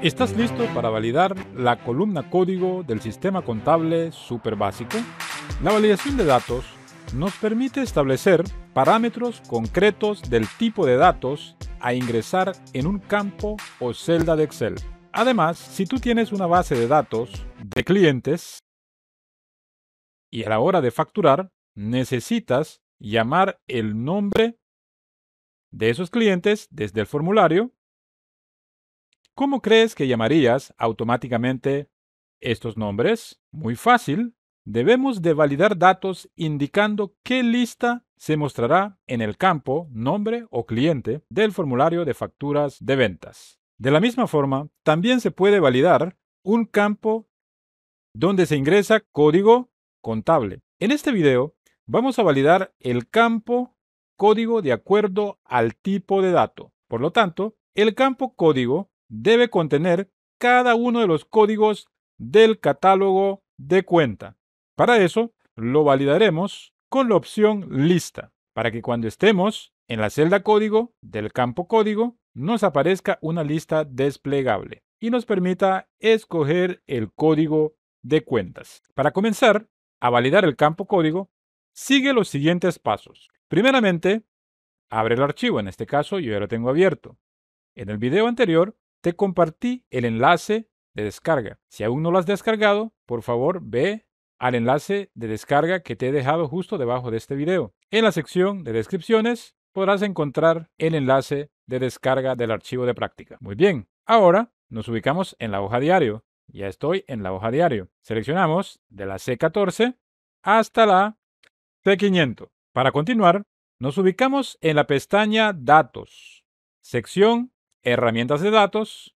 ¿Estás listo para validar la columna código del sistema contable super básico? La validación de datos nos permite establecer parámetros concretos del tipo de datos a ingresar en un campo o celda de Excel. Además, si tú tienes una base de datos de clientes y a la hora de facturar, necesitas llamar el nombre de esos clientes desde el formulario ¿Cómo crees que llamarías automáticamente estos nombres? Muy fácil. Debemos de validar datos indicando qué lista se mostrará en el campo nombre o cliente del formulario de facturas de ventas. De la misma forma, también se puede validar un campo donde se ingresa código contable. En este video vamos a validar el campo código de acuerdo al tipo de dato. Por lo tanto, el campo código debe contener cada uno de los códigos del catálogo de cuenta. Para eso, lo validaremos con la opción lista, para que cuando estemos en la celda código del campo código, nos aparezca una lista desplegable y nos permita escoger el código de cuentas. Para comenzar a validar el campo código, sigue los siguientes pasos. Primeramente, abre el archivo, en este caso yo ya lo tengo abierto. En el video anterior te compartí el enlace de descarga. Si aún no lo has descargado, por favor ve al enlace de descarga que te he dejado justo debajo de este video. En la sección de descripciones podrás encontrar el enlace de descarga del archivo de práctica. Muy bien, ahora nos ubicamos en la hoja diario. Ya estoy en la hoja diario. Seleccionamos de la C14 hasta la C500. Para continuar, nos ubicamos en la pestaña Datos, sección herramientas de datos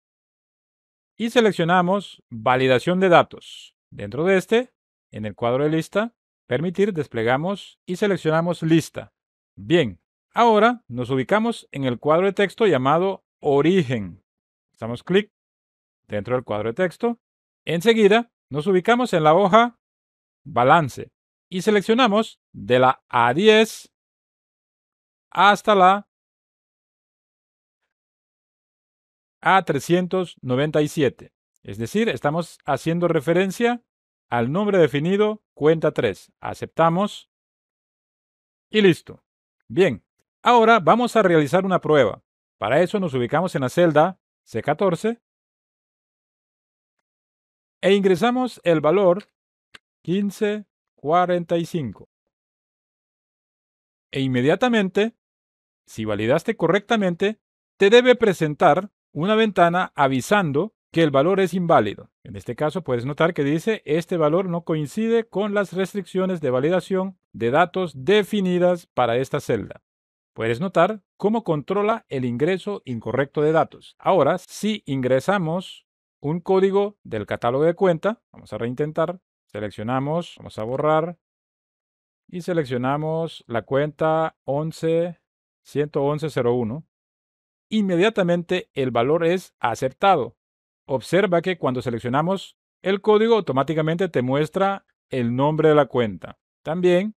y seleccionamos validación de datos. Dentro de este, en el cuadro de lista, permitir, desplegamos y seleccionamos lista. Bien, ahora nos ubicamos en el cuadro de texto llamado origen. Hacemos clic dentro del cuadro de texto. Enseguida nos ubicamos en la hoja balance y seleccionamos de la A10 hasta la a 397. Es decir, estamos haciendo referencia al nombre definido cuenta 3. Aceptamos y listo. Bien, ahora vamos a realizar una prueba. Para eso nos ubicamos en la celda C14 e ingresamos el valor 1545. E inmediatamente, si validaste correctamente, te debe presentar una ventana avisando que el valor es inválido. En este caso puedes notar que dice este valor no coincide con las restricciones de validación de datos definidas para esta celda. Puedes notar cómo controla el ingreso incorrecto de datos. Ahora, si ingresamos un código del catálogo de cuenta, vamos a reintentar, seleccionamos, vamos a borrar y seleccionamos la cuenta 11 inmediatamente el valor es aceptado. Observa que cuando seleccionamos el código automáticamente te muestra el nombre de la cuenta. También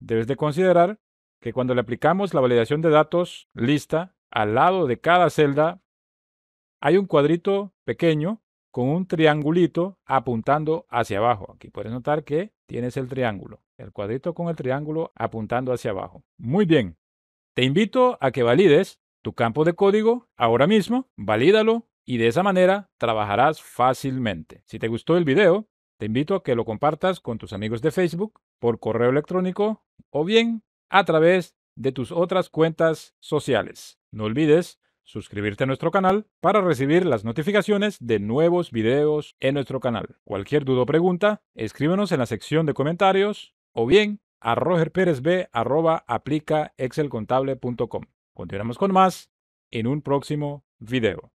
debes de considerar que cuando le aplicamos la validación de datos lista, al lado de cada celda hay un cuadrito pequeño con un triangulito apuntando hacia abajo. Aquí puedes notar que tienes el triángulo, el cuadrito con el triángulo apuntando hacia abajo. Muy bien, te invito a que valides tu campo de código ahora mismo, valídalo y de esa manera trabajarás fácilmente. Si te gustó el video, te invito a que lo compartas con tus amigos de Facebook, por correo electrónico o bien a través de tus otras cuentas sociales. No olvides suscribirte a nuestro canal para recibir las notificaciones de nuevos videos en nuestro canal. Cualquier duda o pregunta, escríbenos en la sección de comentarios o bien a rogerperezb.aplicaexcelcontable.com. Continuamos con más en un próximo video.